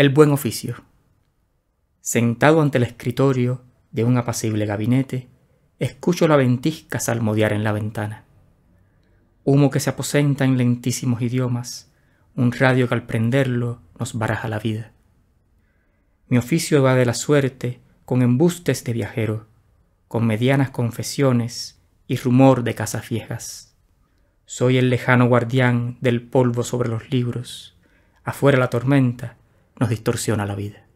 El buen oficio. Sentado ante el escritorio de un apacible gabinete, escucho la ventisca salmodiar en la ventana. Humo que se aposenta en lentísimos idiomas, un radio que al prenderlo nos baraja la vida. Mi oficio va de la suerte con embustes de viajero, con medianas confesiones y rumor de casas viejas. Soy el lejano guardián del polvo sobre los libros, afuera la tormenta nos distorsiona la vida.